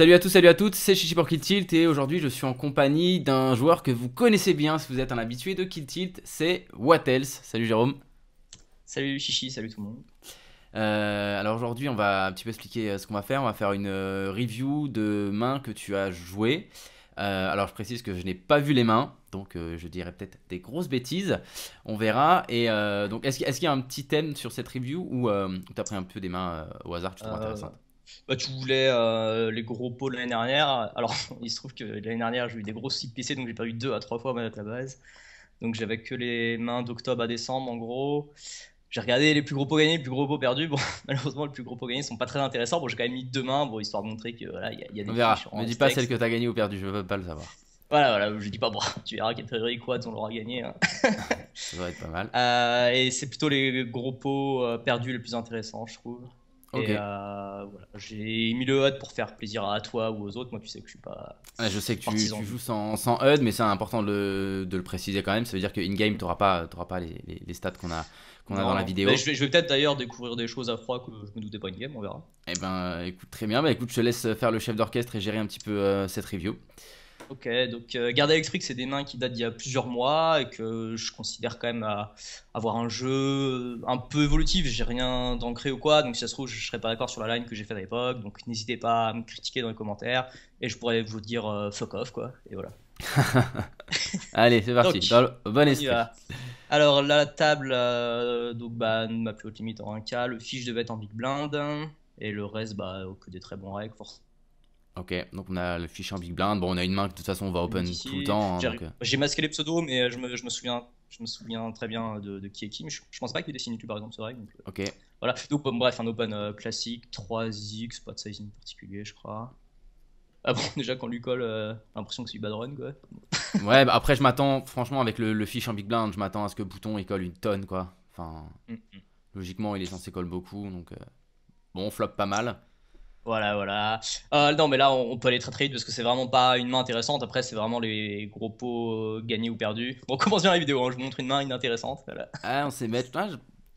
Salut à tous, salut à toutes, c'est Chichi pour Kill Tilt et aujourd'hui je suis en compagnie d'un joueur que vous connaissez bien si vous êtes un habitué de Kill Tilt, c'est What Salut Jérôme. Salut Chichi, salut tout le monde. Euh, alors aujourd'hui on va un petit peu expliquer euh, ce qu'on va faire, on va faire une euh, review de mains que tu as jouées. alors je précise que je n'ai pas vu les mains, donc je dirais peut-être des grosses bêtises, on verra. Et donc est-ce qu'il y a un petit thème sur cette review ou as pris un peu des mains au hasard, tu trouves intéressantes bah, tu voulais euh, les gros pots de l'année dernière. Alors, il se trouve que l'année dernière, j'ai eu des gros sites PC, donc j'ai pas eu deux à trois fois ma date base. Donc, j'avais que les mains d'octobre à décembre, en gros. J'ai regardé les plus gros pots gagnés, les plus gros pots perdus. Bon, malheureusement, les plus gros pots gagnés sont pas très intéressants. Bon, j'ai quand même mis deux mains, bon, histoire de montrer que voilà, il y, a des. On verra. Ne dis pas celle que tu as gagnée ou perdue, je veux pas le savoir. Voilà, voilà, je dis pas, bon, tu verras qu'à théorie quoi, on l'aura gagné. Hein. Ça devrait être pas mal. Euh, et c'est plutôt les gros pots euh, perdus les plus intéressants, je trouve ok Et euh, voilà. J'ai mis le HUD pour faire plaisir à toi ou aux autres. Moi, tu sais que je suis pas. Ah, je sais que tu, joues sans, HUD, mais c'est important de, le préciser quand même. Ça veut dire que in-game, tu n'auras pas, pas les, stats qu'on a, a dans la vidéo. je vais, peut-être d'ailleurs découvrir des choses à froid que je me doutais pas in-game, on verra. Eh ben, écoute, très bien. Bah, écoute, je te laisse faire le chef d'orchestre et gérer un petit peu euh, cette review. Ok, donc euh, Garde Electric, c'est des mains qui datent d'il y a plusieurs mois et que je considère quand même avoir un jeu un peu évolutif. J'ai rien d'ancré ou quoi, donc si ça se trouve, je serais pas d'accord sur la line que j'ai faite à l'époque. Donc n'hésitez pas à me critiquer dans les commentaires et je pourrais vous dire euh, fuck off, quoi. Et voilà. Allez, c'est parti. bon esprit. Alors, la table, euh, donc bah, ma plus haute limite en 1K, le fiche devait être en big blind et le reste, bah, que des très bons règles, forcément Ok, donc on a le fichier en big blind. Bon, on a une main que de toute façon on va open tout le temps. Hein, euh. j'ai masqué les pseudos, mais euh, je me, souviens, je me souviens très bien euh, de, qui est qui. Mais je, pense pas qu'il dessine YouTube par exemple, c'est vrai. Donc, ok. Voilà, donc bref, un open classique, 3x, pas de sizing particulier, je crois. Ah bon, déjà quand lui colle, l'impression que c'est du bad run quoi. ouais, bah, après je m'attends, franchement, avec le, le en big blind, je m'attends à ce que Bouton il colle une tonne quoi. Enfin, mm, mm. logiquement il est censé coller beaucoup, donc bon, on flop pas mal. Voilà, voilà. Euh, non, mais là, on, peut aller très très vite parce que c'est vraiment pas une main intéressante. Après, c'est vraiment les gros pots euh, gagnés ou perdus. Bon, on commence bien la vidéo. Hein. Je montre une main inintéressante. Ah, on sait mettre. Ah,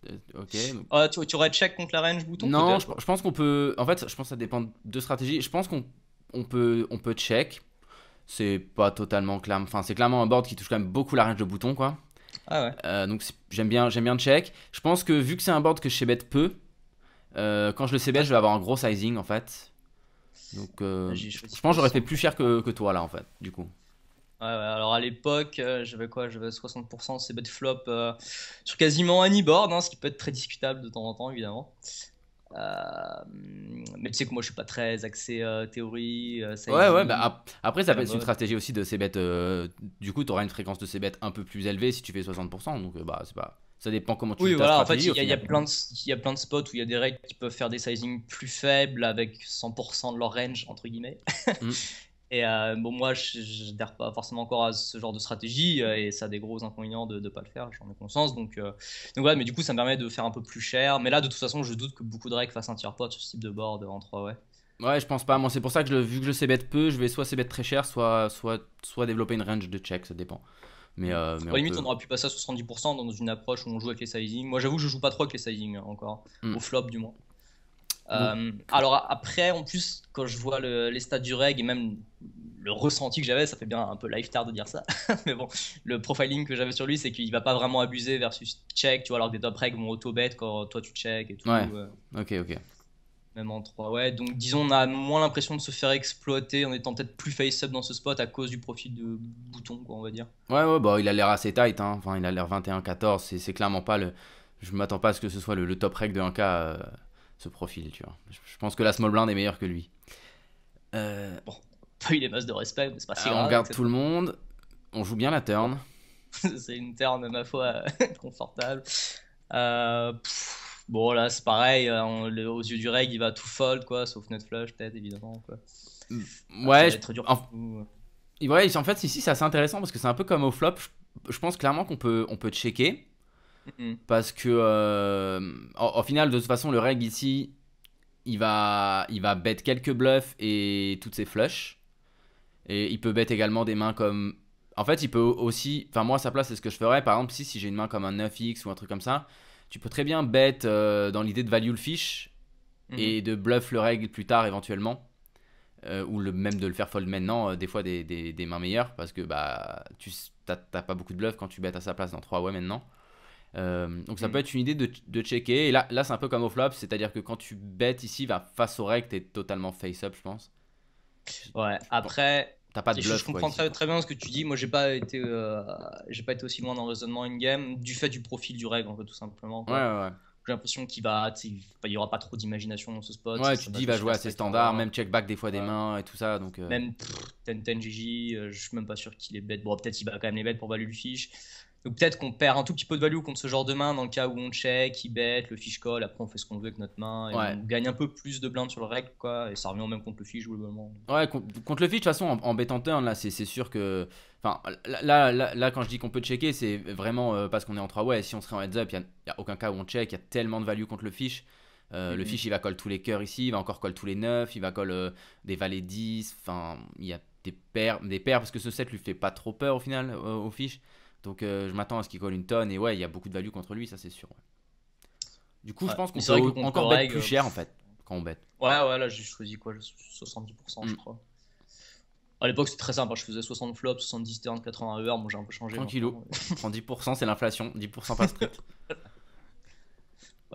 euh, ok. tu, aurais check contre la range bouton Non, je, pense qu'on peut. En fait, je pense que ça dépend de stratégie. Je pense qu'on peut, on peut check. C'est pas totalement clair. Enfin, c'est clairement un board qui touche quand même beaucoup la range de bouton, quoi. Ah ouais. donc j'aime bien, j'aime bien check. Je pense que vu que c'est un board que je sais peu, euh, quand je le cbet je vais avoir un gros sizing en fait. Donc, euh, je pense que j'aurais fait plus cher que, toi là en fait, du coup. Ouais, ouais alors à l'époque, euh, j'avais quoi J'avais 60% CBET flop sur quasiment any board, hein, ce qui peut être très discutable de temps en temps évidemment. mais tu sais que moi je suis pas très axé théorie. ouais, ouais, bah, après ça peut être une stratégie aussi de CBET. du coup, tu auras une fréquence de CBET un peu plus élevée si tu fais 60%, donc bah c'est pas. Ça dépend comment tu oui, voilà, en fait, il y, a plein de, plein de spots où il y a des règles qui peuvent faire des sizing plus faibles avec 100% de leur range, entre guillemets. Mm. et euh, bon, moi, je n'adhère pas forcément encore à ce genre de stratégie euh, et ça a des gros inconvénients de ne pas le faire, j'en ai conscience. Donc, euh, donc voilà, mais du coup, ça me permet de faire un peu plus cher. Mais là, de toute façon, je doute que beaucoup de règles fassent un tiers pot sur ce type de board 3, ouais. Ouais, je pense pas. Moi, c'est pour ça que je, vu que je sais bête peu, je vais soit c'est bête très cher, soit, soit, soit développer une range de check, ça dépend. Mais, euh, limite, on aura pu passer à 70% dans une approche où on joue avec les sizing. Moi, j'avoue, je joue pas trop avec les sizing hein, encore, hmm. au flop du moins. Euh, alors après, en plus, quand je vois les stats du reg et même le ressenti que j'avais, ça fait bien un peu tard de dire ça, mais bon, le profiling que j'avais sur lui, c'est qu'il va pas vraiment abuser versus check, tu vois, alors que des top reg vont auto-bet quand toi tu check et tout. Ouais. Euh. Ok, ok. Même en 3, ouais. Donc disons, on a moins l'impression de se faire exploiter en étant peut-être plus face-up dans ce spot à cause du profil de Bouton, quoi, on va dire. Ouais, ouais, bah, il a l'air assez tight, hein. enfin, il a l'air 21-14, c'est clairement pas le... Je m'attends pas à ce que ce soit le, top rec de 1K, euh, ce profil, tu vois. Je, pense que la small blind est meilleure que lui. Euh, bon, pas eu les masses de respect, mais c'est pas si grave, On regarde tout le monde, on joue bien la turn. c'est une turn, ma foi, confortable. Euh... Bon, là, c'est pareil, euh, aux yeux du reg, il va tout fold, quoi, sauf notre flush, peut-être, évidemment. Quoi. Mm. Ouais, dur en... ouais, en fait, ici, c'est assez intéressant parce que c'est un peu comme au flop. Je, pense clairement qu'on peut, on peut checker. Mm-hmm. Parce que, euh, au final, de toute façon, le reg ici, il va, il va bet quelques bluffs et toutes ses flushes. Et il peut bet également des mains comme en fait, il peut aussi. Enfin, moi, à sa place, c'est ce que je ferais. Par exemple, si, si j'ai une main comme un 9x ou un truc comme ça, tu peux très bien bet euh, dans l'idée de value le fish mhm. et de bluff le règle plus tard éventuellement. Euh, ou même de le faire fold maintenant, euh, des fois des, mains meilleures, parce que bah, tu n'as pas beaucoup de bluff quand tu bêtes à sa place dans 3 ouais maintenant. donc ça mhm. peut être une idée de, de checker. Et là, c'est un peu comme au flop, c'est-à-dire que quand tu bêtes ici, bah, face au reg, tu es totalement face-up, je pense. Ouais, après, pas de Je, comprends très, bien ce que tu dis. Moi, j'ai pas été, euh, j'ai pas été aussi loin dans le raisonnement in-game du fait du profil du règle en tout simplement. J'ai l'impression qu'il va, il y aura pas trop d'imagination dans ce spot. tu dis, va jouer assez standard, même check back des fois des mains et tout ça. Donc, euh. Même ten GG, euh, je suis même pas sûr qu'il est bête. Bon, peut-être il va quand même les bêtes pour valuler le fiche. Donc peut-être qu'on perd un tout petit peu de value contre ce genre de main dans le cas où on check, il bet, le fish call, après on fait ce qu'on veut avec notre main, et on gagne un peu plus de blindes sur le règle, quoi, et ça revient même contre le fish globalement. Ouais, contre le fish, de toute façon, en, en turn, là, c'est sûr que. Enfin, là, là, là, quand je dis qu'on peut checker, c'est vraiment euh, parce qu'on est en 3 ouais, si on serait en heads up, il n'y a, aucun cas où on check, il y a tellement de value contre le fish. Euh, mm-hmm. Le fish, il va colle tous les cœurs ici, il va encore colle tous les 9, il va colle euh, des valets 10, enfin, il y a des paires, des paires parce que ce set lui fait pas trop peur au final au fish. Donc euh, je m'attends à ce qu'il colle une tonne. Et ouais, il y a beaucoup de value contre lui, ça c'est sûr. Du coup, je pense qu'on peut encore bête plus euh, cher en fait quand on bête. Ouais, ouais, là j'ai choisi quoi 70%, je mm. crois. À l'époque, c'était très simple. Hein, je faisais 60 flops, 70 80 heures Moi, j'ai un peu changé. Tranquillou, 10%, c'est l'inflation. 10% pas strict.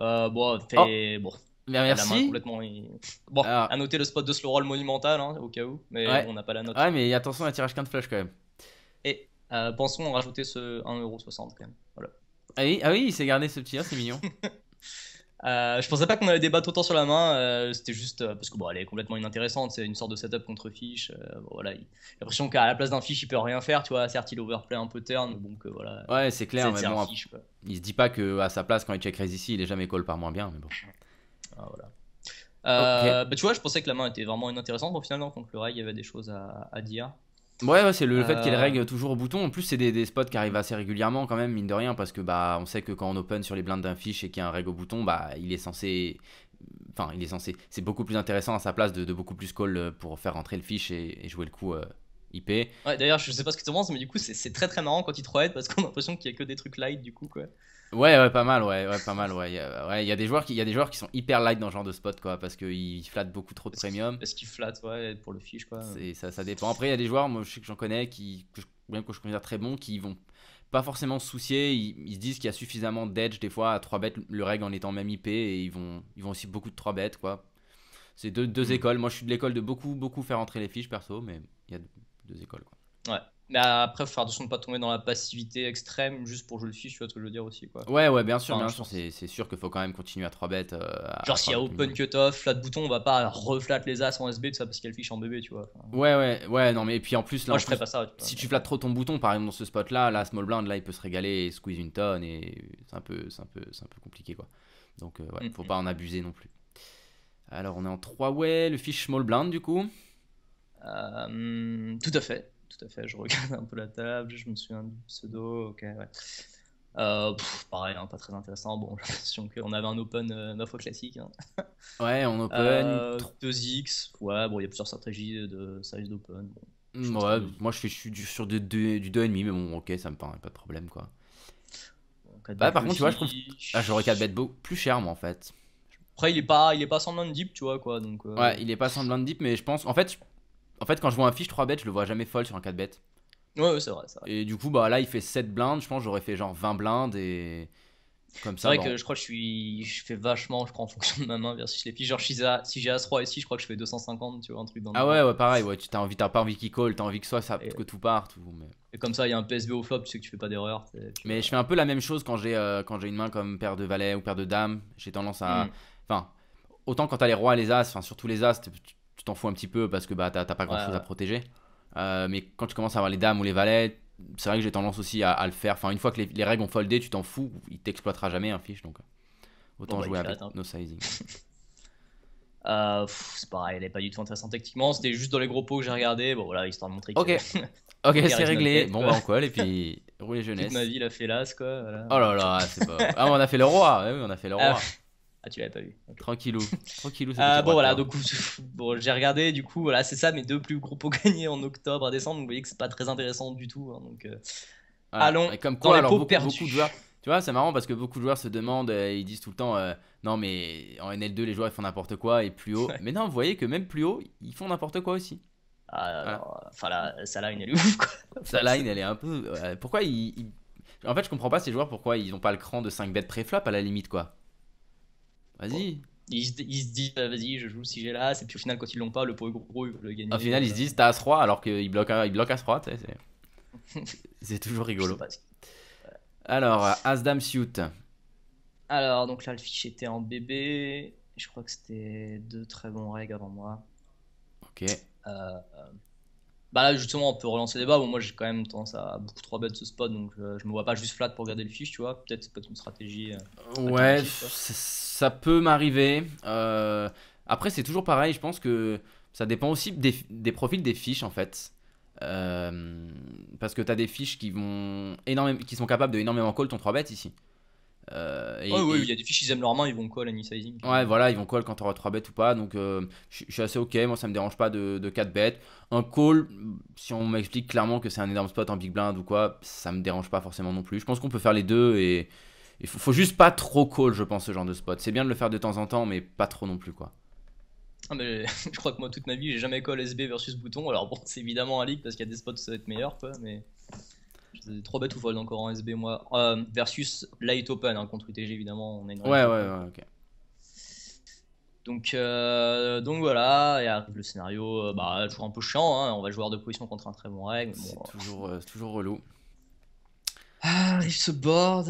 Euh, bon, t'es. Oh. Bon. merci. complètement... Bon, ah. à noter le spot de slow roll monumental, hein, au cas où. Mais on n'a pas la note. Ouais, ah, mais attention à tirage qu'un de flash quand même. Et euh, pensons en rajouter ce 1,60€ quand même. Ah, ah oui, il s'est gardé ce petit 1, c'est mignon. Euh, je pensais pas qu'on allait débattre autant sur la main, euh, c'était juste parce que bon, elle est complètement inintéressante, c'est une sorte de setup contre fiche. voilà, j'ai l'impression qu'à la place d'un fiche, il peut rien faire, tu vois. Certes, il overplay un peu turn, donc voilà. Ouais, c'est clair, mais bon, il se dit pas qu'à sa place, quand il check raise ici, il est jamais call par moins bien, mais bon. Ah, voilà. Bah, tu vois, je pensais que la main était vraiment inintéressante, mais au contre le rail, il y avait des choses à, à dire. Ouais, c'est le, fait qu'il euh. règle toujours au bouton. En plus, c'est des, spots qui arrivent assez régulièrement quand même, mine de rien, parce que bah, on sait que quand on open sur les blindes d'un fiche et qu'il y a un règle au bouton, bah, il est censé enfin il est censé c'est beaucoup plus intéressant à sa place de, beaucoup plus call euh, pour faire rentrer le fiche et, jouer le coup euh, IP ouais d'ailleurs je sais pas ce que tu penses mais du coup c'est très très marrant quand il 3 head parce qu'on a l'impression qu'il y a que des trucs light du coup quoi Ouais, ouais, pas mal, ouais, ouais pas mal, ouais. Il y, a, ouais, y a des joueurs qui, il y a des joueurs qui sont hyper light dans ce genre de spot, quoi, parce qu'ils flattent beaucoup trop de premium. Est-ce qu'ils flattent, ouais, pour le fiche, quoi. Ça, ça dépend. Après, il y a des joueurs, moi, je sais que j'en connais, qui, que je, bien que je considère très bons, qui vont pas forcément se soucier. Ils, se disent qu'il y a suffisamment d'edge, des fois, à 3 bêtes, le reg en étant même IP, et ils vont, ils vont aussi beaucoup de 3 bêtes, quoi. C'est deux, deux hmm. écoles. Moi, je suis de l'école de beaucoup, beaucoup faire entrer les fiches, perso, mais il y a deux, deux écoles, quoi. Ouais. Mais après, faire attention de ne pas tomber dans la passivité extrême juste pour jouer le fiche, tu vois ce que je veux dire aussi. Quoi. Ouais, ouais, bien sûr, bien sûr. C'est sûr qu'il faut quand même continuer à 3 bêtes. Euh, Genre, s'il y a open cutoff, flat bouton, on va pas reflat les as en SB, tout ça, parce qu'il y a le fiche en bébé tu vois. ouais, ouais, ouais, non, mais et puis en plus, là, si tu flattes trop ton bouton, par exemple, dans ce spot là, la Small Blind, là, il peut se régaler et squeeze une tonne, et c'est un, peu, un, peu, un peu compliqué, quoi. Donc, il euh, ouais, mm. faut pas en abuser non plus. Alors, on est en 3 way, le fiche Small Blind, du coup. Euh, tout à fait tout à fait. Je regarde un peu la table, je me souviens du pseudo, ok, ouais. Euh, pareil, hein, pas très intéressant. Bon, j'ai l'impression qu'on avait un open, 9 euh, ma classique. Hein. Ouais, on open. 2x, euh, ouais, bon, il y a plusieurs stratégies de service d'open. Mm, moi je suis, sur du, 2,5, mais bon, ok, ça me paraît pas de problème, quoi. Bah, par contre, tu vois, je trouve. Ah, j'aurais 4 bet plus cher, moi, en fait. Après, il est pas, il est pas semblant de deep, tu vois, quoi. Donc, Ouais, il est pas semblant de deep, mais je pense. En fait, en fait, quand je vois un fiche 3 bêtes, je le vois jamais folle sur un 4 bêtes. Ouais, c'est vrai, Et du coup, bah là, il fait 7 blindes. Je pense j'aurais fait genre 20 blindes et. Comme ça. C'est vrai que je crois que je suis. Je fais vachement, je prends en fonction de ma main versus les fiches. Genre, si j'ai As-3 si, je crois que je fais 250, tu vois, un truc dans Ah ouais, pareil, ouais. T'as envie, pas envie qu'il call, t'as envie que, soit ça, que tout parte. Et comme ça, il y a un PSB au flop, tu sais que tu fais pas d'erreur. Mais je fais un peu la même chose euh, quand j'ai une main comme paire de valets ou paire de dames. J'ai tendance à. Hmm. Enfin, autant quand t'as les rois et les as, enfin surtout les as, tu t'en fous un petit peu parce que bah, t'as pas grand chose à protéger. Euh, mais quand tu commences à avoir les dames ou les valets, c'est vrai que j'ai tendance aussi à, le faire. Enfin, une fois que les, règles ont foldé, tu t'en fous, il t'exploitera jamais un hein, fiche. Donc, euh, autant bah, jouer avec hein. no sizing. Euh, c'est pareil, elle est pas du tout intéressante techniquement. C'était juste dans les gros pots que j'ai regardé. Bon, voilà, histoire de montrer que. Ok, ok, c'est réglé. bon, bah, on colle et puis rouler jeunesse. Toute ma vie, la félasse, quoi. Oh là là, c'est pas. Ah, on a fait le roi. Oui, on a fait le ah, roi. Ah, tu l'avais pas vu. Okay. Tranquillou. Tranquillou Ah bon, voilà, donc bon, j'ai regardé, du coup, voilà, c'est ça mes deux plus gros pots gagnés en octobre à décembre. vous voyez que c'est pas très intéressant du tout. Hein, donc, euh, allons. Et comme quoi, alors, beaucoup, de joueurs. Tu vois, c'est marrant parce que beaucoup de joueurs se demandent, euh, ils disent tout le temps, non mais en NL2 les joueurs ils font n'importe quoi et plus haut. Mais non, vous voyez que même plus haut, ils font n'importe quoi aussi. Ah, enfin alors, enfin la line elle est ouf quoi. line elle est un peu. pourquoi ils, En fait, je comprends pas ces joueurs pourquoi ils ont pas le cran de 5 bêtes pré à la limite quoi. Vas-y. Ils, se disent, vas-y, je joue si j'ai là Et puis au final, quand ils l'ont pas, le pauvre gros, le Au final, ils se disent, t'as as 3 alors qu'ils bloquent, ils bloquent as 3. C'est toujours rigolo. Alors, Asdam Suit. Alors, donc là, le fichier était en bébé. Je crois que c'était deux très bons règles avant moi. Ok. Euh, euh bah là, justement, on peut relancer les débat, Bon, moi, j'ai quand même tendance à beaucoup trop bête ce spot, donc euh, je, me vois pas juste flat pour garder le fiche, tu vois. Peut-être c'est pas être une stratégie. Euh, ouais, ça peut m'arriver. Euh, après, c'est toujours pareil. Je pense que ça dépend aussi des, profils des fiches, en fait. parce que tu as des fiches qui vont énormément, qui sont capables de énormément call ton 3 bêtes ici. Euh, oui, il y a des fiches, ils aiment leur main, ils vont call sizing. Ouais, voilà, ils vont call quand tu 3 bêtes ou pas. Donc, euh, je suis assez ok. Moi, ça me dérange pas de, de 4 bêtes. Un call, si on m'explique clairement que c'est un énorme spot en big blind ou quoi, ça me dérange pas forcément non plus. Je pense qu'on peut faire les deux et il faut, juste pas trop call, je pense, ce genre de spot. C'est bien de le faire de temps en temps, mais pas trop non plus, quoi. Ah, mais je crois que moi, toute ma vie, j'ai jamais call SB versus bouton. Alors, bon, c'est évidemment un leak parce qu'il y a des spots où ça va être meilleur, quoi, mais c'est trop bête ou fold encore en SB, moi. Euh, versus Light Open, hein, contre UTG, évidemment. On est ouais, ouais, ouais, ok. Donc, euh, donc voilà, et arrive le scénario, euh, bah, toujours un peu chiant, hein. on va jouer de position contre un très bon règle. c'est toujours, toujours relou. Ah, arrive ce board.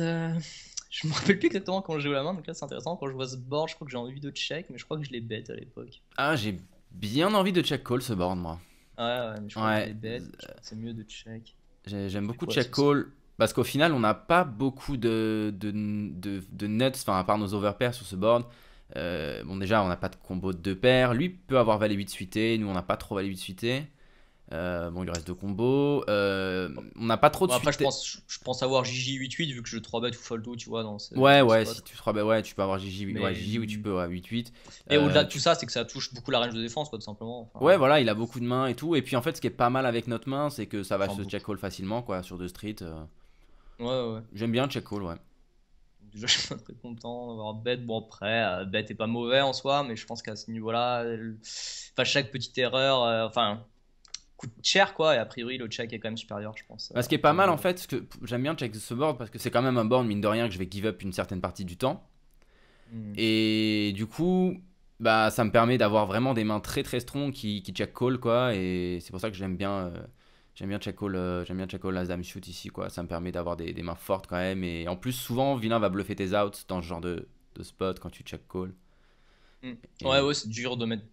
Je me rappelle plus exactement quand je joue la main, donc là c'est intéressant. Quand je vois ce board, je crois que j'ai envie de check, mais je crois que je l'ai bête à l'époque. Ah, j'ai bien envie de check call ce board, moi. Ouais, ouais, mais je crois que je bête. C'est mieux de check. J'aime beaucoup Check Call. Parce qu'au final, on n'a pas beaucoup de, de, de, nuts, enfin, à part nos overpairs sur ce board. Euh, bon, déjà, on n'a pas de combo de deux paires. Lui peut avoir valet 8 suité. Nous, on n'a pas trop valet 8 suité. Euh, bon, il reste deux combos. Euh, on n'a pas trop de Après, je, pense, je, pense, avoir JJ88 vu que je 3-bet ou Falto tu vois. Dans ouais, ouais, si tu 3 bah ouais, tu peux avoir JJ, mais... ouais, tu peux, 88. Et euh, au-delà de tout ça, c'est que ça touche beaucoup la range de défense, quoi, tout simplement. ouais, voilà, il a beaucoup de mains et tout. Et puis en fait, ce qui est pas mal avec notre main, c'est que ça va se check-call facilement, quoi, sur deux streets. Ouais, ouais. J'aime bien le check-call, ouais. Déjà, je suis très content d'avoir bête. Bon, après, bête est pas mauvais en soi, mais je pense qu'à ce niveau-là, enfin, chaque petite erreur, enfin coûte cher, quoi. Et a priori, le check est quand même supérieur, je pense. Bah, ce qui est pas mal, euh, en fait, ce que j'aime bien check ce board parce que c'est quand même un board, mine de rien, que je vais give up une certaine partie du temps. Hmm. Et du coup, bah, ça me permet d'avoir vraiment des mains très très strong qui, qui check call, quoi. Et c'est pour ça que j'aime bien. Euh, j'aime bien check call, euh, j'aime bien check call as shoot ici quoi. Ça me permet d'avoir des, mains fortes quand même. Et en plus souvent, vilain va bluffer tes outs dans ce genre de, de spot quand tu check call. Hmm. Ouais ouais, c'est dur de mettre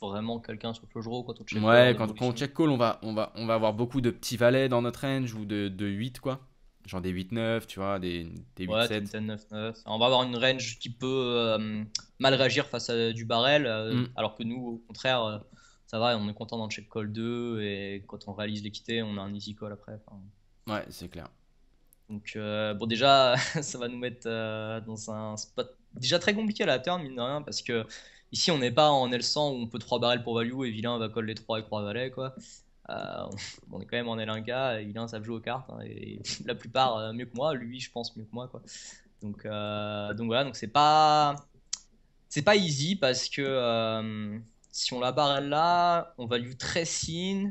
vraiment quelqu'un sur le quand on check Ouais, quand, quand, on check call, on va, on, va, on va avoir beaucoup de petits valets dans notre range ou de, de 8, quoi. Genre des 8-9, tu vois, des, des 8-7. On va avoir une range qui peut euh, mal réagir face à euh, du barrel, euh, mm. alors que nous, au contraire, ça va, on est content dans le check call 2, et quand on réalise l'équité, on a un easy call après. Ouais, c'est clair. Donc, bon, déjà, ça va nous mettre dans un spot déjà très compliqué à la turn, mine de rien, parce que Ici, on n'est pas en L100 où on peut 3 barrels pour value et vilain va coller les 3 et trois valets quoi. Euh, on est quand même en L1K, et vilain savent jouer aux cartes, hein, et la plupart euh, mieux que moi, lui, je pense mieux que moi, quoi. Donc, euh, donc voilà, donc c'est pas. C'est pas easy parce que si on la barrel là, on value très sin.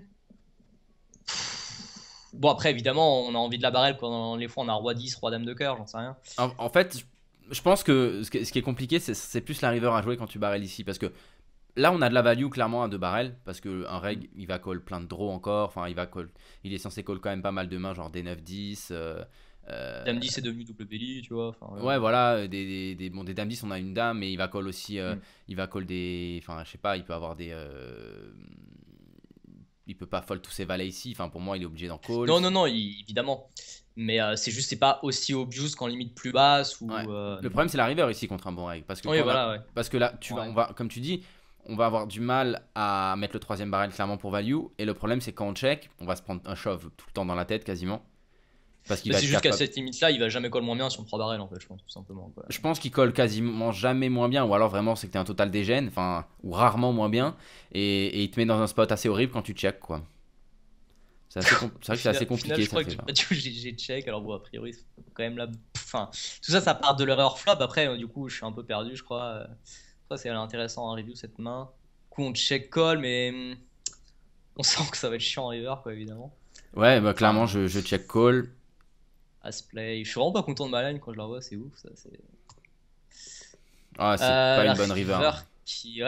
Bon, après, évidemment, on a envie de la barrel quand les fois on a roi 10, roi dame de cœur, j'en sais rien. en fait, je pense que ce qui est compliqué, c'est plus la river à jouer quand tu barrel ici. Parce que là, on a de la value clairement à deux barrels. Parce qu'un reg, il va call plein de draws encore. Enfin, il va il est censé call quand même pas mal de mains, genre des 9-10. Euh, euh, dame 10 est devenu double belly, tu vois. ouais. voilà. Euh, des, des, bon, des dames 10, on a une dame, mais il va call aussi. Euh, mm. Il va call des. Enfin, je sais pas, il peut avoir des il peut pas fold tous ses valets ici. Enfin, pour moi, il est obligé d'en call. Non, non, non, évidemment. Mais euh, c'est juste, c'est pas aussi obvious qu'en limite plus basse. Ou, euh, Le problème, c'est la river ici contre un bon règle Parce que, parce que là, tu on va, comme tu dis, on va avoir du mal à mettre le troisième barrel clairement pour value. Et le problème, c'est quand on check, on va se prendre un shove tout le temps dans la tête quasiment. Parce qu'il c'est juste qu'à cette limite-là, il va jamais coller moins bien sur 3 barrel, en fait, je pense, tout simplement. Je pense qu'il colle quasiment jamais moins bien, ou alors vraiment, c'est que t'es un total dégène, enfin, ou rarement moins bien, et, il te met dans un spot assez horrible quand tu check, quoi. C'est assez, vrai que c'est assez compliqué. je crois que j'ai check, alors bon, a priori, quand même là. Enfin, tout ça, ça part de l'erreur flop. Après, du coup, je suis un peu perdu, je crois. Je euh, c'est intéressant en hein, review cette main. Du coup, on check call, mais hmm, on sent que ça va être chiant en river, quoi, évidemment. Ouais, bah, clairement, je, je check call. Asplay. Je suis vraiment pas content de ma line quand je la vois, c'est ouf. Ça, c'est... Ah, c'est euh, pas une bonne river. Hein. qui,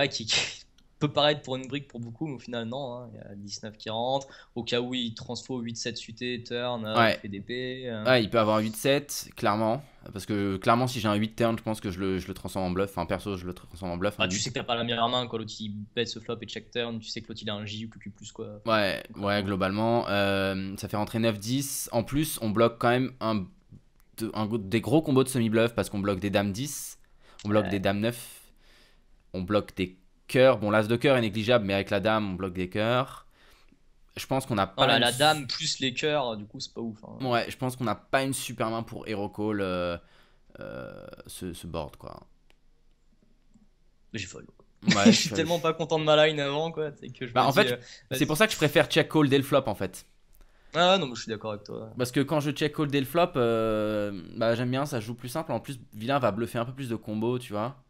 peut paraître pour une brique pour beaucoup, mais au final, non. Hein. Il y a 19 qui rentre. Au cas où il transfo 8-7 suité, turn, euh, euh. ouais. il peut avoir 8-7, clairement. Parce que clairement, si j'ai un 8 turn, je pense que je le, je transforme en bluff. Enfin, perso, je le transforme en bluff. Ah, hein, tu sais que t'as pas la meilleure main quand l'autre il ce flop et check turn. Tu sais que l'autre il a un J ou QQ, quoi. Ouais, ouais, globalement. Euh, ça fait rentrer 9-10. En plus, on bloque quand même un, un des gros combos de semi-bluff parce qu'on bloque des dames 10, on bloque des dames 9, on bloque des bon, l'as de cœur est négligeable, mais avec la dame, on bloque des cœurs. Je pense qu'on a pas. La dame plus les cœurs, du coup, c'est pas ouf. Hein. Ouais, je pense qu'on n'a pas une super main pour Hero euh, euh, Call ce, board, quoi. j'ai folle. je suis tellement pas content de ma line avant, quoi. bah, en fait, euh, c'est pour ça que je préfère check call dès le flop, en fait. Ah non, mais je suis d'accord avec toi. Parce que quand je check call dès le flop, bah, j'aime bien, ça joue plus simple. En plus, Vilain va bluffer un peu plus de combos, tu vois.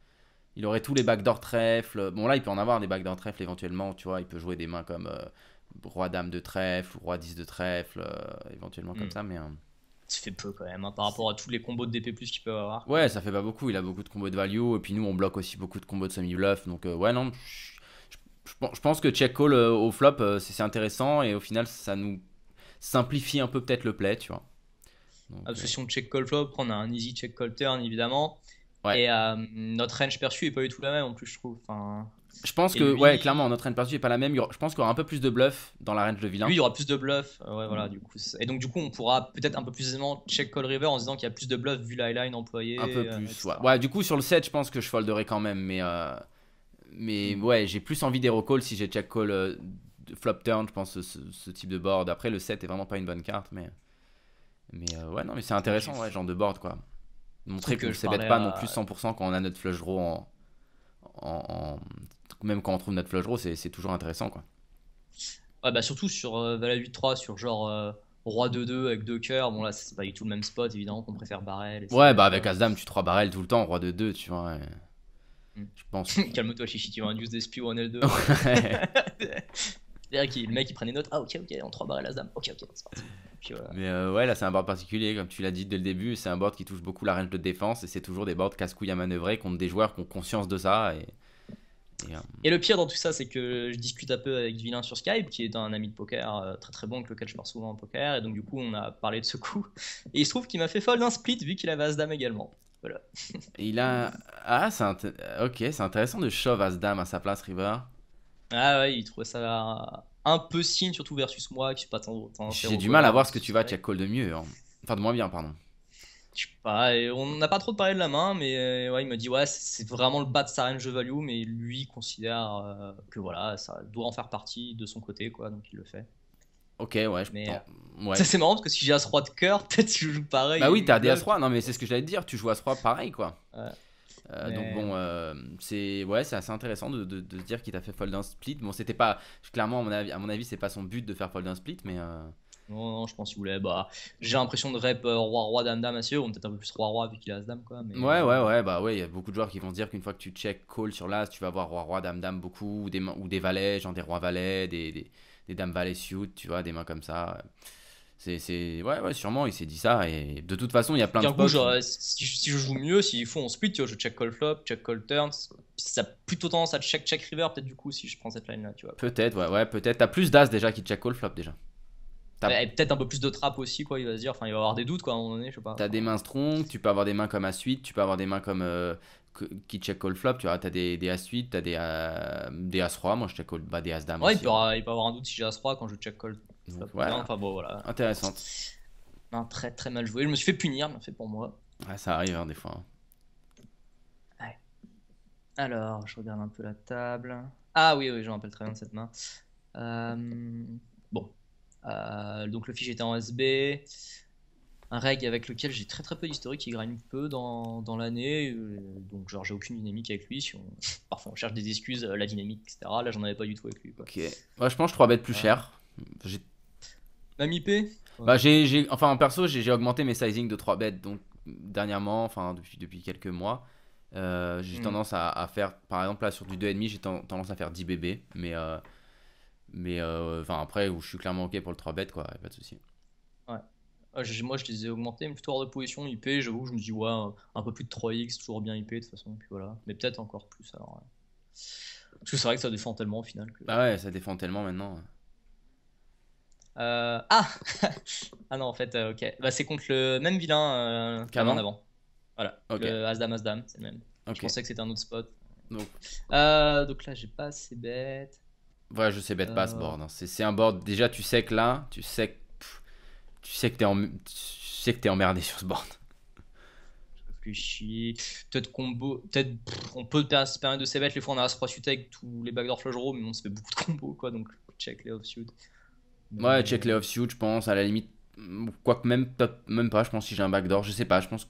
Il aurait tous les backdoor trèfle. Bon, là, il peut en avoir des backdoor trèfle éventuellement, tu vois. Il peut jouer des mains comme euh, roi dame de trèfle, roi 10 de trèfle, euh, éventuellement comme mm. ça, mais. Hein. Ça fait peu quand même, hein, par rapport à tous les combos de DP, qu'il peut avoir. Ouais, ça fait pas beaucoup. Il a beaucoup de combos de value, et puis nous, on bloque aussi beaucoup de combos de semi-bluff. Donc, euh, ouais, non, je, pense que check call au flop, c'est intéressant, et au final, ça nous simplifie un peu peut-être le play, tu vois. Donc, check call flop, on a un easy check call turn évidemment. Et euh, notre range perçu est pas du tout la même en plus, je trouve. je pense que, ouais, clairement, notre range perçu est pas la même. Je pense qu'il y aura un peu plus de bluff dans la range de vilain. oui il y aura plus de bluff. Euh, ouais, voilà, mm. du coup. Et donc, du coup, on pourra peut-être un peu plus aisément check call river en se disant qu'il y a plus de bluff vu la line employée. Un peu euh, plus, ouais. du coup, sur le set, je pense que je folderai quand même, mais. Mais mm. ouais, j'ai plus envie des call si j'ai check call flop turn, je pense, ce, type de board. Après, le set est vraiment pas une bonne carte, mais. Mais ouais, non, mais c'est intéressant, ouais, genre de board, quoi. Montrer qu'on ne bête pas non plus 100% quand on a notre flush draw en, Même quand on trouve notre flush draw, c'est toujours intéressant. Quoi. bah surtout sur euh, Valet 8-3, sur genre euh, Roi 2-2 avec deux cœurs. Bon, là, c'est pas du tout le même spot, évidemment, qu'on préfère barrel. ouais, bah avec As-Dame, tu trois barrel tout le temps, Roi 2-2, tu vois. Mm. Je pense. Calme-toi, Chichi, tu vas induire des spies en L2. C'est-à-dire le mec il prenait des notes, ah ok ok, en 3 barres et la dame, ok ok, c'est parti. Mais euh, ouais, là c'est un board particulier, comme tu l'as dit dès le début, c'est un board qui touche beaucoup la range de défense et c'est toujours des boards casse-couilles à manœuvrer contre des joueurs qui ont conscience de ça. Et, et, euh, le pire dans tout ça, c'est que je discute un peu avec Vilain sur Skype, qui est un ami de poker euh, très très bon avec lequel je pars souvent en poker, et donc du coup on a parlé de ce coup. Et il se trouve qu'il m'a fait folle un split vu qu'il avait As-Dame également. Voilà. il a. Ah, c'est ok, c'est intéressant de shove As-Dame à sa place, River. Ah ouais, il trouvait ça un peu signe, surtout versus moi, qui suis pas tant. tant J'ai du mal à voir ce que tu vas tu call de mieux. Hein. Enfin, de moins bien, pardon. Je sais pas, on n'a pas trop parlé de la main, mais euh, ouais, il me dit ouais, c'est vraiment le bas de sa range value, mais lui considère euh, que voilà, ça doit en faire partie de son côté, quoi, donc il le fait. Ok, ouais, je euh, Ça c'est marrant parce que si j'ai As-3 de cœur, peut-être tu joues pareil. Bah oui, t'as des As-3, non mais c'est ce que j'allais te dire, tu joues As-3 pareil, quoi. Ouais. Euh, donc bon, euh, c'est ouais, c'est assez intéressant de, de, se dire qu'il t'a fait fold un split. Bon, c'était pas clairement à mon avis, à mon avis, c'est pas son but de faire fold un split, mais euh. non, non, je pense qu'il voulait. Bah, j'ai l'impression de rep roi roi dame dame assez, on peut-être un peu plus roi roi vu qu'il a as dame quoi. Ouais, ouais, ouais, bah ouais, il y a beaucoup de joueurs qui vont se dire qu'une fois que tu check call sur l'as, tu vas avoir roi roi dame dame beaucoup ou des ou des valets, genre des rois valets, des, des, dames valets suit, tu vois, des mains comme ça. C'est, ouais, ouais, sûrement, il s'est dit ça. Et de toute façon, il y a plein de. Coup, euh, si, je joue mieux, s'il faut, on split, tu vois, je check call flop, check call turn. Ça a plutôt tendance à check check river, peut-être du coup, si je prends cette line là, tu vois. Peut-être, ouais, ouais, peut-être. T'as plus d'as déjà qui check call flop déjà peut-être un peu plus de trap aussi, quoi. Il va se dire, enfin, il va avoir des doutes, quoi, à un moment donné, je sais pas. T'as des mains strong, tu peux avoir des mains comme à suite, tu peux avoir des mains comme euh, qui check call flop, tu as T'as des, des as suite, t'as des, des as roi. Moi, je check call, bah, des as dame. Ouais, il, peut, hein. il, peut avoir, un doute si j'ai as roi quand je check call. flop. Enfin, bon, voilà. Intéressante. très très mal joué. Je me suis fait punir, mais fait pour moi. Ouais, ça arrive hein, des fois. Hein. Alors, je regarde un peu la table. Ah oui, oui, je me rappelle très bien de cette main. Euh, euh, donc le fichier était en SB. Un reg avec lequel j'ai très très peu d'historique, qui grimpe peu dans, l'année, euh, donc genre j'ai aucune dynamique avec lui. Si Parfois on cherche des excuses, euh, la dynamique, etc. Là j'en avais pas du tout avec lui. Quoi. Ok. moi je pense 3 bêtes plus cher. J'ai... Même IP bah, j'ai, Enfin en perso, j'ai, augmenté mes sizing de 3 bêtes, donc dernièrement, enfin depuis, depuis quelques mois. j'ai hmm. tendance à, faire, par exemple là sur du 2,5, j'ai tendance à faire 10 bébés, mais euh, mais euh, enfin après, où je suis clairement OK pour le 3 bet, quoi, pas de souci. Ouais. Ah, moi, je les ai augmentés, mais plutôt hors de position IP, j'avoue, je me dis, ouais, un peu plus de 3x, toujours bien IP de toute façon, puis voilà. Mais peut-être encore plus alors. Parce que c'est vrai que ça défend tellement au final. Que... Bah ouais, ça défend tellement maintenant. Euh, ah Ah non, en fait, euh, ok. Bah, c'est contre le même vilain qu'avant avant. Voilà. Asdam Asdam, c'est le même. Je pensais que c'était un autre spot. Donc, donc là, j'ai pas assez bête. Ouais, je sais bête pas ce board. C'est un board. Déjà, tu sais que là, tu sais que. tu sais que t'es en... tu sais que es emmerdé sur ce board. Peut-être combo. Peut-être on peut se permettre de bêtes Les fois, on a As-3 avec tous les backdoor flush mais on se fait beaucoup de combos, quoi. Donc, check les offsuit. Ouais, check les offsuit, je pense. À la limite, quoique même, même pas, je pense, si j'ai un backdoor. Je sais pas, je pense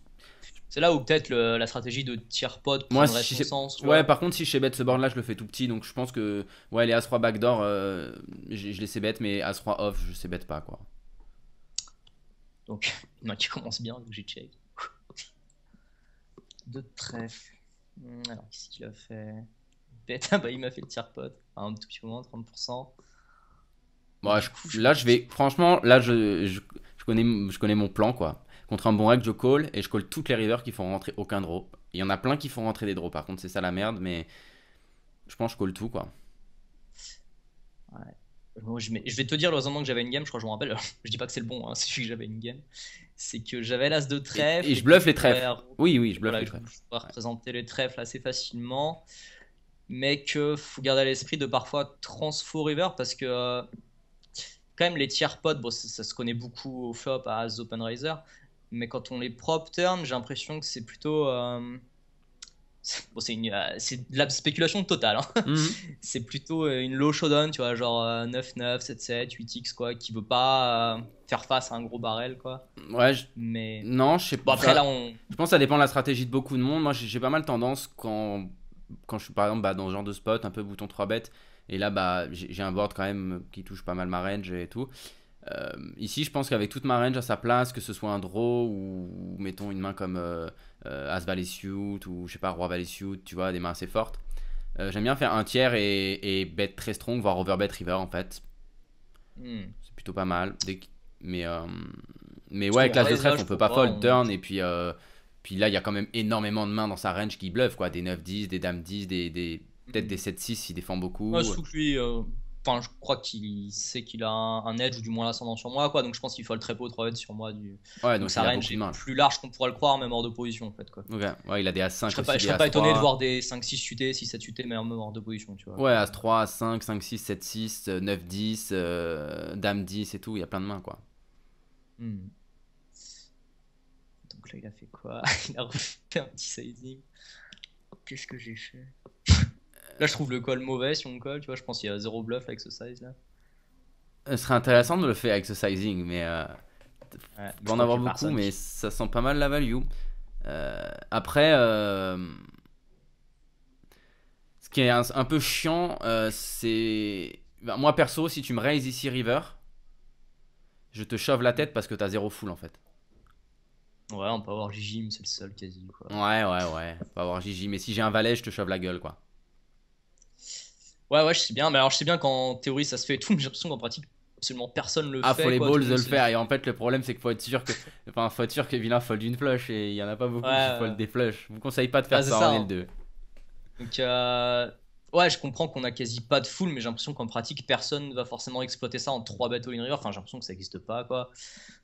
c'est là où peut-être la stratégie de tiers pot prendrait Moi, si sens. Ouais, par contre, si je sais bête ce board là, je le fais tout petit, donc je pense que ouais, les As-3 backdoor, euh, je, les sais bête, mais As-3 off, je sais bête pas quoi. Donc, il y qui commence bien, donc j'ai check. Deux trèfles. Hmm, alors, qu'est-ce qu'il a fait Bête, bah, il m'a fait le tiers pot, un tout petit moment, 30%. Bon, bah, là, je, vais. Franchement, là, je, je, connais, je connais mon plan, quoi. Contre un bon rake, je call et je call toutes les rivers qui font rentrer aucun draw. Il y en a plein qui font rentrer des draws, par contre, c'est ça la merde, mais je pense que je call tout, quoi. je, vais te dire le que j'avais une game, je crois que je me rappelle. je dis pas que c'est le bon, hein, c'est juste que j'avais une game. C'est que j'avais l'as de trèfle. Et, je bluffe les trèfles. Oui, oui, je bluffe les trèfles. Je peux représenter les trèfles assez facilement. Mais que faut garder à l'esprit de parfois transfo river parce que euh, quand même les tiers potes, ça, se connaît beaucoup au flop à As Open raiser. Mais quand on les prop turn, j'ai l'impression que c'est plutôt. Euh, bon, euh, c'est de la spéculation totale. Hein. Mhm. c'est plutôt euh, une low showdown, tu vois, genre 9-9, 7-7, 8x, quoi, qui veut pas faire face à un gros barrel, quoi. Ouais, je... mais. Non, je sais pas. Je pense que ça dépend de la stratégie de beaucoup de monde. Moi, j'ai pas mal tendance quand, quand je suis par exemple bah, dans ce genre de spot, un peu bouton 3 bêtes, et là, bah, j'ai un board quand même qui touche pas mal ma range et tout. Euh, ici, je pense qu'avec toute ma range à sa place, que ce soit un draw ou, mettons une main comme euh, euh, As Valet Suit ou je sais pas Roi Valet Suit, tu vois, des mains assez fortes. J'aime bien faire un tiers et, et bet très strong, voire overbet river en fait. Hmm. C'est plutôt pas mal. Mais, mais ouais, avec de trèfle, on peut pas fold turn et puis, puis là, il y a quand même énormément de mains dans sa range qui bluffent quoi. Des 9-10, des dames 10, des, peut-être hmm. des 7-6 s'il défend beaucoup. Moi, je trouve que lui Enfin, je crois qu'il sait qu'il a un, edge ou du moins l'ascendant sur moi, quoi. Donc je pense qu'il faut le très pot 3 sur moi. Du... Ouais, donc, sa range est plus large qu'on pourrait le croire, même hors de position en fait, quoi. Ouais, il a des A5. Je serais je serais pas étonné de voir des 5-6 UT, 6-7 UT, mais même hors de position, tu vois. Ouais, a 3 A5, 5-6, 7-6, 9-10, Dame-10 et tout, il y a plein de mains, quoi. Hmm. Donc là, il a fait quoi Il a refait un petit sizing. Oh, qu'est-ce que j'ai fait Là, je trouve le call mauvais si on call, tu vois. Je pense qu'il y a zéro bluff avec ce size là. Euh, ce serait intéressant de le faire avec ce sizing, mais. Euh, en avoir beaucoup, mais ça sent pas mal la value. Euh, après, euh, ce qui est un, peu chiant, c'est. Ben, moi perso, si tu me raises ici river, je te chauffe la tête parce que t'as zéro full en fait. Ouais, on peut avoir mais c'est le seul quasi. Ouais, ouais, ouais. On peut avoir Gigi, mais si j'ai un valet, je te shove la gueule quoi. Ouais, ouais, je sais bien. Mais alors, je sais bien qu'en théorie, ça se fait et tout, mais j'ai l'impression qu'en pratique, absolument personne le ah, fait. Ah, faut les balls de le faire. Et en fait, le problème, c'est qu'il faut être sûr que. Enfin, faut être sûr que Vilain fold une flush. Et il y en a pas beaucoup qui fold des flushs. Je vous conseille pas de faire ah, ça, en hein, L2. Hein. Donc, euh, Ouais, je comprends qu'on a quasi pas de foule, mais j'ai l'impression qu'en pratique, personne ne va forcément exploiter ça en trois bateaux in-river. Enfin, j'ai l'impression que ça n'existe pas, quoi.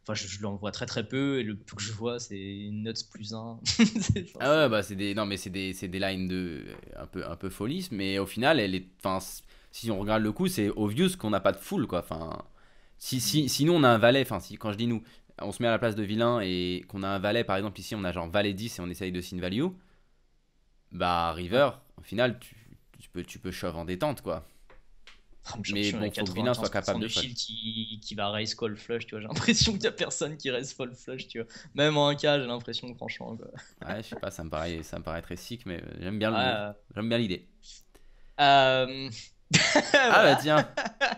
Enfin, je, je l'en vois très très peu, et le peu que je vois, c'est Nuts plus 1. ah ouais, bah c'est des. Non, mais c'est des, des, lines de. Un peu, un peu folies, mais au final, elle est. Enfin, si on regarde le coup, c'est obvious qu'on n'a pas de foule, quoi. Enfin. Si, si, mm. sinon, on a un valet. Enfin, si, quand je dis nous, on se met à la place de vilain et qu'on a un valet, par exemple, ici, on a genre valet 10 et on essaye de sin value. Bah, river, au final, tu tu peux, tu peux shove en détente, quoi. Ah, mais bon, faut que Vina soit capable de shield qui, qui va raise call flush, tu vois. J'ai l'impression qu'il y a personne qui raise call flush, tu vois. Même en un cas, j'ai l'impression, franchement. Quoi. ouais, je sais pas, ça me paraît, ça paraît très sick, mais j'aime bien, ah. j'aime bien l'idée. Euh, ah bah, tiens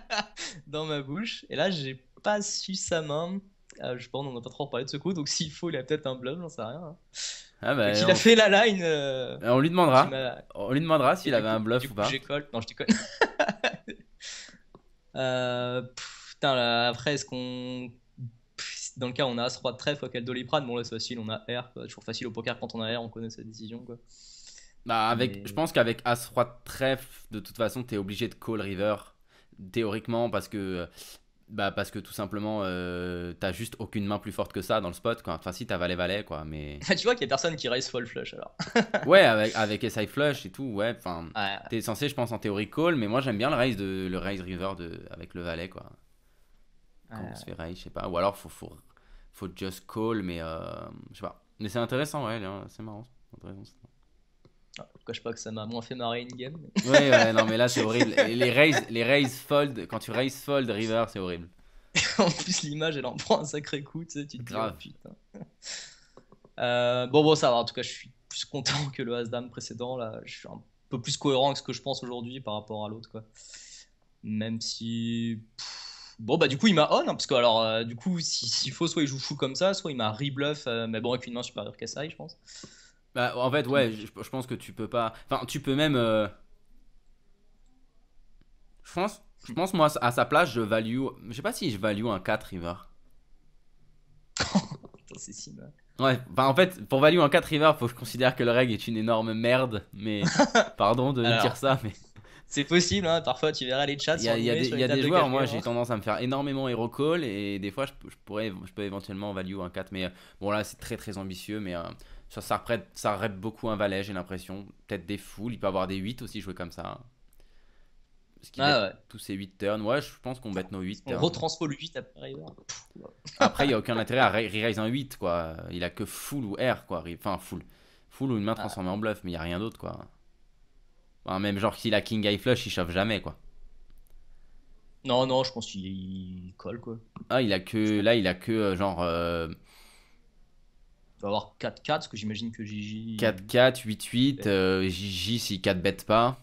Dans ma bouche. Et là, j'ai pas su sa main. Ah, je pense qu'on n'a pas trop reparlé de ce coup, donc s'il faut, il a peut-être un bluff, j'en sais rien. Hein. Ah bah, il a fait la line. Euh, euh, on lui demandera. On lui demandera s'il avait un bluff ou pas. J'école. Non, je déconne. euh, putain, là, après, est-ce qu'on. Dans le cas, on a As, Roi de trèfle, quel Doliprane. Bon, là, c'est facile, on a R. Toujours facile au poker quand on a R, on connaît sa décision. Bah, avec, Je pense qu'avec As, Roi de trèfle, de toute façon, t'es obligé de call river théoriquement parce que bah parce que tout simplement, euh, t'as juste aucune main plus forte que ça dans le spot. Quoi. Enfin, si t'as valet valet quoi, mais. Ah, tu vois qu'il y a personne qui raise fall flush alors. ouais, avec avec SI flush et tout, ouais. Enfin, t'es censé, je pense, en théorie call, mais moi j'aime bien le raise de le raise river de avec le valet quoi. Quand on se fait raise, je sais pas. Ou alors faut faut faut just call, mais euh, je sais pas. Mais c'est intéressant, ouais, c'est marrant. Intéressant. Ah, pourquoi je sais pas que ça m'a moins fait marrer une game. Mais... ouais, non, mais là c'est horrible. les raise, les raise fold, quand tu raise fold river, c'est horrible. en plus, l'image elle en prend un sacré coup, tu sais, tu te dis, oh, putain. Euh, bon, bon, ça va, en tout cas, je suis plus content que le Hasdam précédent. Là, je suis un peu plus cohérent Que ce que je pense aujourd'hui par rapport à l'autre, quoi. Même si. Bon, bah, du coup, il m'a on, hein, parce que, alors, euh, du coup, s'il faut, soit il joue fou comme ça, soit il m'a rebluff, bluff euh, mais bon, avec une main supérieure qu'à ça, je pense. Bah, en fait, ouais, je, pense que tu peux pas. Enfin, tu peux même. Euh, je pense, je pense, moi, à sa place, je value. Je sais pas si je value un 4 River. c'est si mal. Ouais, bah en fait, pour value un 4 River, faut que je considère que le reg est une énorme merde. Mais pardon de dire ça, mais. C'est possible, hein, parfois tu verras les chats. Il y a, des, moi j'ai tendance à me faire énormément hero call et des fois je, pourrais, je peux éventuellement value un 4, mais euh, bon là c'est très très ambitieux, mais euh, ça, ça, beaucoup un valet, j'ai l'impression. Peut-être des foules. Il peut avoir des 8 aussi joués comme ça. Hein. Ah tous ces 8 turns. Ouais, je pense qu'on bête nos 8 turns. On le 8 après. après, il n'y a aucun intérêt à re-raise un 8, quoi. Il a que full ou air, quoi. Enfin, full. Full ou une main ah. transformée en bluff, mais il n'y a rien d'autre, quoi. même genre, s'il a King High Flush, il chauffe jamais, quoi. Non, non, je pense qu'il colle, quoi. Ah, il a que. Là, il a que, euh, genre. Euh, va avoir 4-4, parce que j'imagine que Gigi. 4-4, 8-8, euh, Gigi s'il 4 bête pas.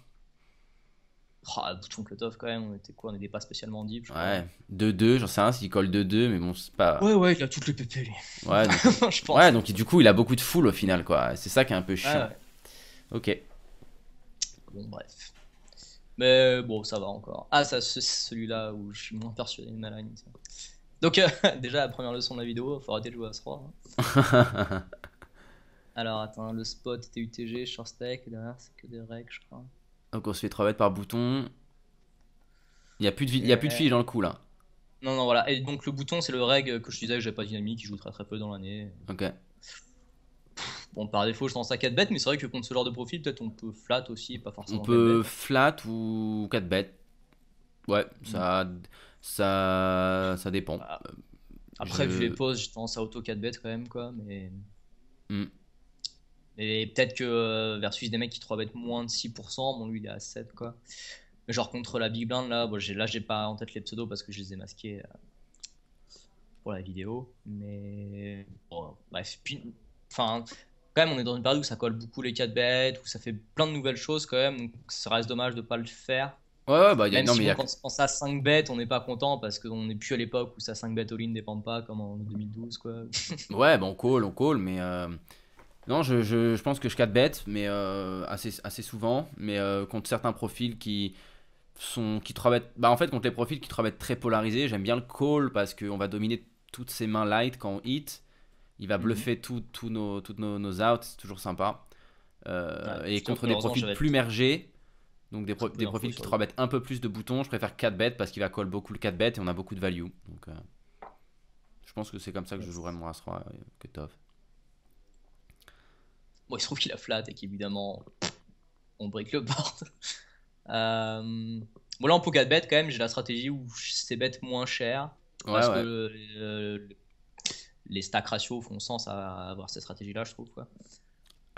Ah bouton que quand même, on était quoi On n'était pas spécialement deep. ouais, 2-2, j'en sais rien s'il colle 2-2, mais bon, c'est pas. Ouais, ouais, il a toutes les PP lui. Ouais, donc... je pense. ouais, donc du coup, il a beaucoup de foule au final, quoi. C'est ça qui est un peu chiant. Ok. Bon, bref. Mais bon, ça va encore. Ah, c'est celui-là où je suis moins persuadé de donc, euh, déjà, la première leçon de la vidéo, il faut arrêter de jouer à 3. Hein. Alors, attends, le spot était UTG, short stack, derrière, c'est que des règles, je crois. Donc, on se fait 3 bêtes par bouton. Il n'y a plus de, y a de dans le coup là. Non, non, voilà. Et donc, le bouton, c'est le reg que je disais que j'avais pas dynamique, qui joue très très peu dans l'année. Ok. Bon, par défaut, je lance à 4 bêtes, mais c'est vrai que contre ce genre de profil, peut-être on peut flat aussi, pas forcément. On peut flat ou 4 bêtes. Ouais, ça. Hmm. Ça, ça dépend. Bah, euh, après, je... vu les pauses, j'ai tendance à auto 4 bêtes quand même, quoi. Mais. Hmm. Mais peut-être que euh, versus des mecs qui 3 bet moins de 6%, bon, lui, il est à 7, quoi. genre contre la Big Blind, là, bon, là, j'ai pas en tête les pseudos parce que je les ai masqués euh, pour la vidéo. Mais. Bon, bref. Enfin, quand même, on est dans une période où ça colle beaucoup les 4 bêtes, où ça fait plein de nouvelles choses quand même. Donc, ça reste dommage de pas le faire. Ouais, bah, y a, Même non, mais on, quand pense à 5 bêtes, on n'est pas content parce qu'on n'est plus à l'époque où ça 5 bêtes all-in dépend pas comme en 2012. Quoi. ouais, bah, on call, on call, mais. Euh, non, je, je, pense que je 4 bêtes, mais euh, assez, assez souvent, mais euh, contre certains profils qui sont qui bêtes, bah en fait contre les profils qui être très polarisés, j'aime bien le call parce qu'on va dominer toutes ces mains light quand on hit, il va mhm. bluffer tous tout, nos, toutes nos, nos outs, c'est toujours sympa. et contre des profils plus mergés, donc des, des profils qui 3 bêtes un peu plus de boutons, je préfère 4 bêtes parce qu'il va call beaucoup le 4 bêtes et on a beaucoup de value. Donc euh, je pense que c'est comme ça que je jouerai mon As-3 euh, que Tov. Bon, il se trouve qu'il a flat et qu'évidemment on break le board. euh... Bon là en 4 bêtes, quand même j'ai la stratégie où c'est bête moins cher parce que euh, les stack ratios font sens à avoir cette stratégie là je trouve quoi.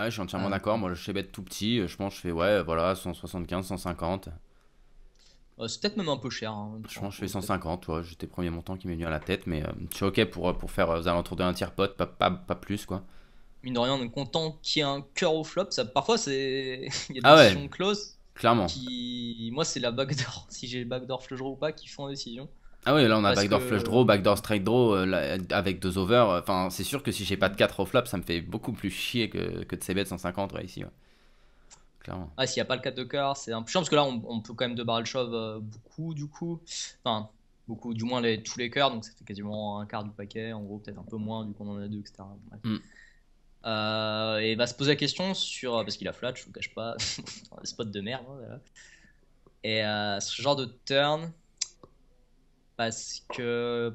Ah, je suis entièrement ah, d'accord. Moi, je sais bête tout petit, je pense, je fais ouais, voilà, 175, 150. c'est peut-être même un peu cher. je pense que je fais 150, toi j'étais premier montant qui m'est venu à la tête, mais euh, je suis ok pour, euh, pour faire euh, aux alentours de un tiers pote, pas, pas, plus quoi mine de rien, on est content qu'il y ait un cœur au flop. Ça, parfois, c'est il y a des décisions ah close. Clairement. Moi, c'est la backdoor. Si j'ai le backdoor flush ou pas, qui font la décision. Ah oui, là on a backdoor flush draw, backdoor straight draw euh, avec deux over. Enfin, c'est sûr que si j'ai pas de 4 au flop, ça me fait beaucoup plus chier que, de CB bêtes 150 ici. Clairement. Ah, s'il n'y a pas le 4 de cœur, c'est un peu chiant parce que là on, peut quand même de barrel shove euh, beaucoup du coup. Enfin, beaucoup, du moins les, tous les cœurs, donc ça fait quasiment un quart du paquet, en gros, peut-être un peu moins, du coup en a deux, etc. Et mm. euh, et va se poser la question sur. Parce qu'il a flat, je vous cache pas, spot de merde. Hein, et ce genre de turn parce que.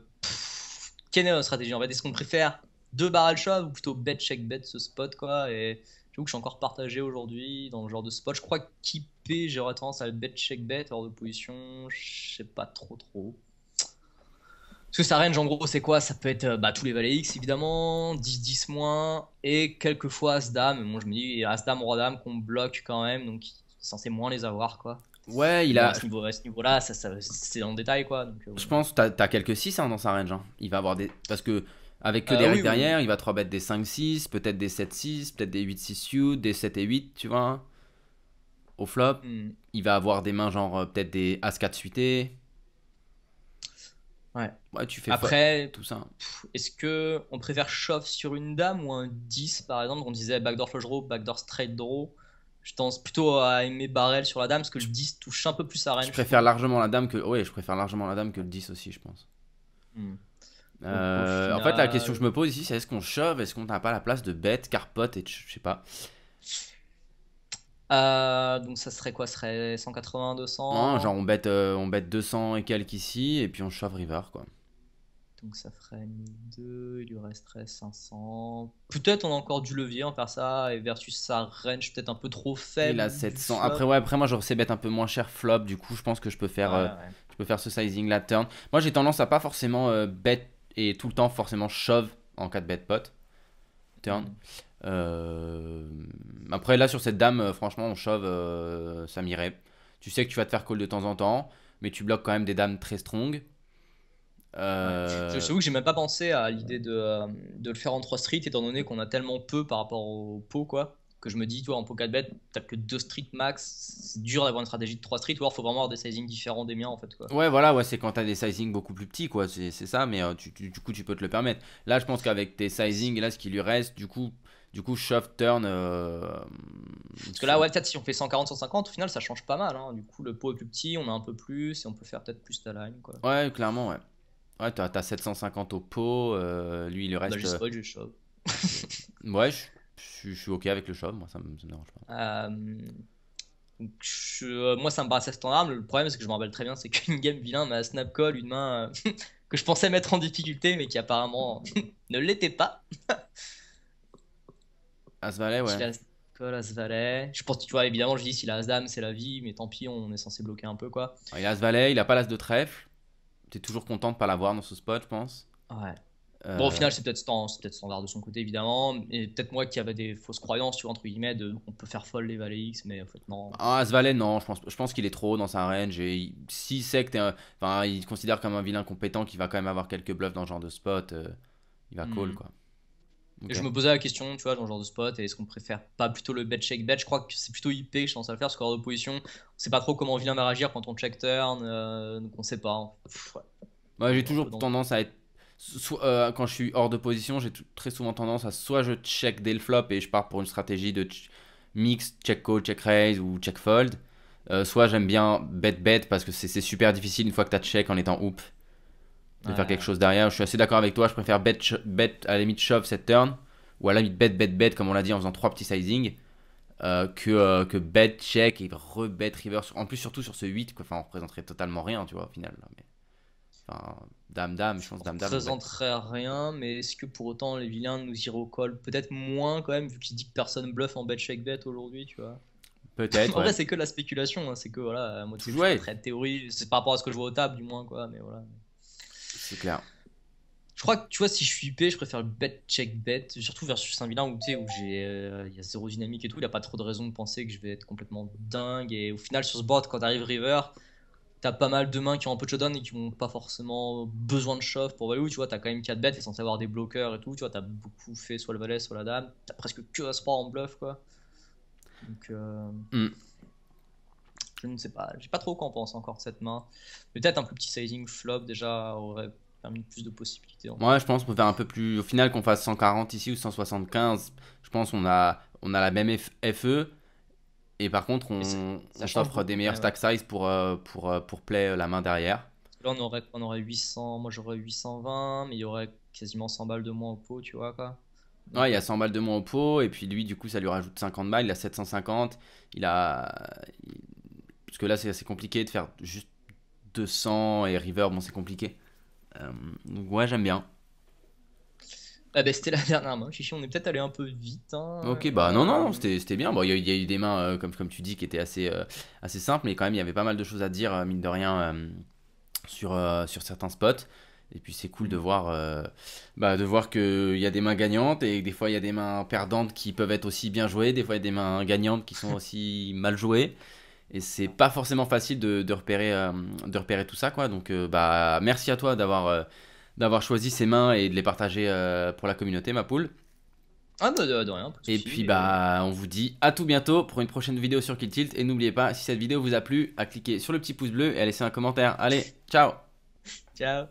quelle est notre stratégie En fait, est-ce qu'on préfère deux barrel shove ou plutôt bet check bet ce spot quoi Et j'avoue que je suis encore partagé aujourd'hui dans le genre de spot. Je crois qu'IP, j'aurais tendance à le bet check bet hors de position. Je sais pas trop trop. Parce que ça range, en gros, c'est quoi Ça peut être euh, bah, tous les valets X, évidemment, 10-10 moins, et quelquefois As-Dame. Bon, je me dis, As-Dame, Roi-Dame qu'on bloque quand même, donc censé moins les avoir, quoi. Ouais, il a. ce niveau-là, ça, c'est en détail quoi. Euh, Je pense que t'as as quelques 6 hein, dans sa range. Hein. Il va avoir des. Parce que. Avec que des rues derrière, il va 3 bêtes des 5-6, peut-être des 7-6, peut-être des 8-6 des 7 et 8, tu vois. Au flop, hmm. il va avoir des mains genre euh, peut-être des As-4 suité. Ouais. ouais. tu fais Après, tout ça. Est-ce que on préfère shove sur une dame ou un 10 par exemple On disait backdoor flush draw, backdoor straight draw. Je pense plutôt à aimer Barrel sur la dame parce que le 10 touche un peu plus à Rennes. Je, préfère largement la dame que. je préfère largement la dame que le 10 aussi, je pense. Hmm. Euh, en fait, la question que je me pose ici, c'est est-ce qu'on shove Est-ce qu'on n'a pas la place de bête, carpote et je sais pas euh, donc ça serait quoi ça serait 180, 200 Non, genre on bête, euh, on 200 et quelques ici et puis on shove river quoi donc ça ferait 2, il lui resterait 500. Peut-être on a encore du levier en faire ça, et versus sa range peut-être un peu trop faible. Il 700. Après, ouais, après moi, je c'est bête un peu moins cher flop, du coup, je pense que je peux faire, euh, peux faire ce sizing là turn. Moi, j'ai tendance à pas forcément euh, bête et tout le temps forcément shove en cas de bête pot. Turn. Mm. Euh, après, là, sur cette dame, franchement, on shove, ça m'irait. Tu sais que tu vas te faire call de temps en temps, mais tu bloques quand même des dames très strong. Euh... Je J'avoue que j'ai même pas pensé à l'idée de, euh, de, le faire en 3 streets, étant donné qu'on a tellement peu par rapport au pot, quoi. Que je me dis, toi, en pot 4 bet, t'as que 2 streets max, c'est dur d'avoir une stratégie de 3 streets, ou alors faut vraiment avoir des sizings différents des miens, en fait, Ouais, voilà, ouais, c'est quand t'as des sizings beaucoup plus petits, quoi, c'est ça, mais euh, du coup, tu peux te le permettre. Là, je pense qu'avec tes sizings, là, ce qui lui reste, du coup, du coup, shove, turn. Euh, Parce que là, ouais, peut-être si on fait 140, 150, au final, ça change pas mal. Hein. Du coup, le pot est plus petit, on a un peu plus et on peut faire peut-être plus de line. Quoi. Ouais, clairement, ouais. Ouais, t'as 750 au pot, euh, lui il bah, reste. Bah, je je ouais, je, suis ok avec le shove, moi ça me, ça me dérange pas. Euh, donc, je, moi ça me paraissait standard, le problème c'est que je me rappelle très bien, c'est qu'une game vilain m'a snap call une main que je pensais mettre en difficulté, mais qui apparemment ne l'était pas. As-Valet, ouais. call valet Je pense, tu vois, évidemment, je dis s'il a As-Dame, c'est la vie, mais tant pis, on est censé bloquer un peu quoi. il a As-Valet, il a pas l'As de trèfle toujours content de pas l'avoir dans ce spot, je pense. Ouais. Euh, bon, au final, c'est peut-être standard de son côté, évidemment. Et peut-être moi qui avait des fausses croyances, tu vois, entre guillemets, de on peut faire folle les Valet X, mais en fait, non. Ah, ce Valet, non, je pense, je pense qu'il est trop dans sa range. Et s'il sait que Enfin, il considère comme un vilain compétent qui va quand même avoir quelques bluffs dans ce genre de spot, euh, il va hmm. cool. quoi je euh, me posais la question, tu vois, dans le genre de spot, est-ce qu'on préfère pas plutôt le bet check bet Je crois que c'est plutôt IP je pense à le faire, score de position. On sait pas trop comment vilain va réagir quand on check turn, euh, donc on sait pas. Hein. Moi, j'ai toujours tendance à être. soit euh, quand je suis hors de position, j'ai très souvent tendance à soit je check dès le flop et je pars pour une stratégie de mix, check call, check raise ou check fold. soit j'aime bien bet bet parce que c'est super difficile une fois que tu as check en étant hoop de faire quelque chose derrière. Je suis assez d'accord avec toi, je préfère bet, bet à la limite shove cette turn, ou à la limite bet, bet, bet, comme on l'a dit, en faisant trois petits sizing, euh, que, euh, que bet, check et re-bet river. En plus, surtout sur ce 8, quoi. Enfin, on représenterait totalement rien, tu vois, au final. mais... Enfin, dame, dame, je pense, dame, dame. On représenterait rien, mais est-ce que pour autant les vilains nous y au call Peut-être moins quand même, vu qu'ils disent que personne bluff en bet, check, bet aujourd'hui, tu vois. Peut-être. en c'est que la spéculation, hein, c'est que voilà, moi, ouais. très de théorie, c'est par rapport à ce que je vois au table du moins, quoi, mais voilà. C'est clair. Je crois que tu vois, si je suis IP, je préfère le bet check bet, surtout versus saint vilain où tu sais, où j'ai, euh, il y a zéro dynamique et tout, il n'y a pas trop de raison de penser que je vais être complètement dingue. Et au final, sur ce board, quand arrive River, t'as pas mal de mains qui ont un peu de showdown et qui n'ont pas forcément besoin de chauffe pour value. Tu vois, t'as quand même 4 bêtes, et sans avoir des bloqueurs et tout. Tu vois, t'as beaucoup fait soit le valet, soit la dame. T'as presque que à sport en bluff, quoi. Donc, euh, mm je ne sais pas. J'ai pas trop qu'on pense encore de cette main. Peut-être un plus petit sizing flop déjà aurait permis plus de possibilités. Moi, je pense qu'on faire un peu plus. Au final, qu'on fasse 140 ici ou 175, je pense qu'on a, on a la même FE. Et par contre, on, s'offre des meilleurs stack size pour, euh, pour, euh, pour play euh, la main derrière. Là, on aurait, on aurait 800. Moi, j'aurais 820, mais il y aurait quasiment 100 balles de moins au pot, tu vois quoi. Ouais, il y a 100 balles de moins au pot, et puis lui, du coup, ça lui rajoute 50 balles, il a 750, il a, parce que là, c'est assez compliqué de faire juste 200 et River, bon, c'est compliqué. Euh, donc, ouais, j'aime bien. Ah bah, c'était la dernière main, Chichi, on est peut-être allé un peu vite. Hein. Ok, bah non, non, c'était bien. Bon, il y, a eu des mains, euh, comme, comme tu dis, qui étaient assez, euh, assez simples, mais quand même, il y avait pas mal de choses à dire, euh, mine de rien, sur, sur certains spots. Et puis c'est cool de voir, bah, de voir qu'il y a des mains gagnantes et des fois il y a des mains perdantes qui peuvent être aussi bien jouées, des fois il y a des mains gagnantes qui sont aussi mal jouées et c'est pas forcément facile de, repérer, euh, de repérer tout ça quoi. Donc euh, bah merci à toi d'avoir euh, d'avoir choisi ces mains et de les partager pour la communauté ma poule. Ah bah, de, de, rien. et puis bah on vous dit à tout bientôt pour une prochaine vidéo sur Kill Tilt et n'oubliez pas si cette vidéo vous a plu à cliquer sur le petit pouce bleu et à laisser un commentaire. Allez ciao. ciao.